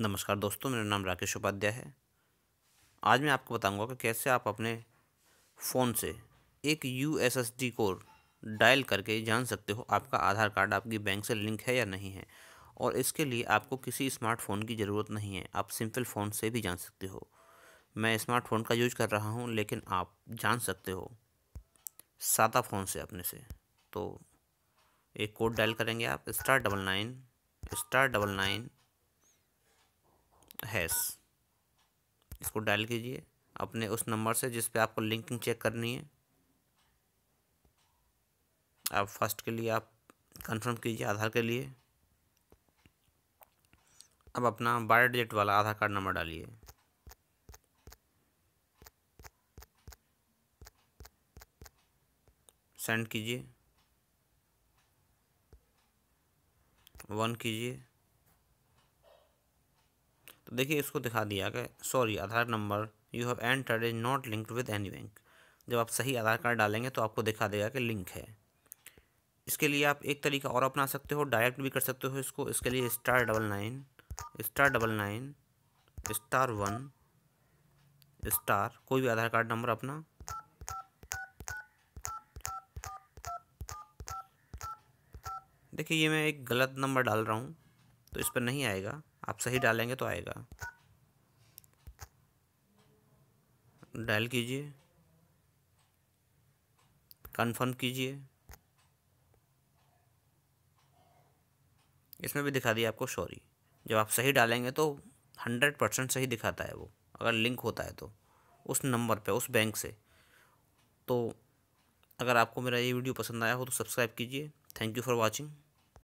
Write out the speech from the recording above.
नमस्कार दोस्तों मेरा नाम राकेश उपाध्याय है आज मैं आपको बताऊंगा कि कैसे आप अपने फ़ोन से एक U S S D code dial करके जान सकते हो आपका आधार कार्ड आपकी बैंक से लिंक है या नहीं है और इसके लिए आपको किसी स्मार्टफ़ोन की ज़रूरत नहीं है आप सिंपल फ़ोन से भी जान सकते हो मैं स्मार्टफ़ोन का यूज कर रहा हूँ लेकिन आप जान सकते हो सादा फ़ोन से अपने से तो एक कोड डायल करेंगे आप star double nine star double nine hash इसको डायल कीजिए अपने उस नंबर से जिस पे आपको लिंकिंग चेक करनी है आप फर्स्ट के लिए आप कंफर्म कीजिए आधार के लिए अब अपना बायो वाला आधार कार्ड नंबर डालिए सेंड कीजिए वन कीजिए तो देखिए इसको दिखा दिया कि sorry Aadhaar number you have entered is not linked with any bank जब आप सही आधार कार्ड डालेंगे तो आपको दिखा देगा कि लिंक है इसके लिए आप एक तरीका और अपना सकते हो डायरेक्ट भी कर सकते हो इसको इसके लिए star double nine star double nine star one star कोई भी आधार कार्ड नंबर अपना देखिए ये मैं एक गलत नंबर डाल रहा हूँ तो इस पर नहीं आएगा आप सही डालेंगे तो आएगा डायल कीजिए कंफर्म कीजिए इसमें भी दिखा दिया आपको सॉरी जब आप सही डालेंगे तो हंड्रेड परसेंट सही दिखाता है वो अगर लिंक होता है तो उस नंबर पे उस बैंक से तो अगर आपको मेरा ये वीडियो पसंद आया हो तो सब्सक्राइब कीजिए थैंक यू फॉर वॉचिंग